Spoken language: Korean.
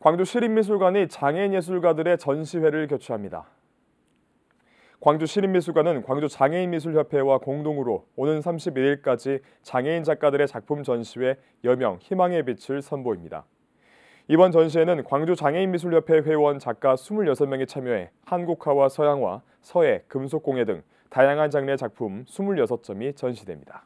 광주 시립미술관이 장애인 예술가들의 전시회를 개최합니다. 광주 시립미술관은 광주 장애인미술협회와 공동으로 오는 31일까지 장애인 작가들의 작품 전시회 여명 희망의 빛을 선보입니다. 이번 전시회는 광주 장애인미술협회 회원 작가 26명이 참여해 한국화와 서양화, 서예, 금속공예 등 다양한 장르의 작품 26점이 전시됩니다.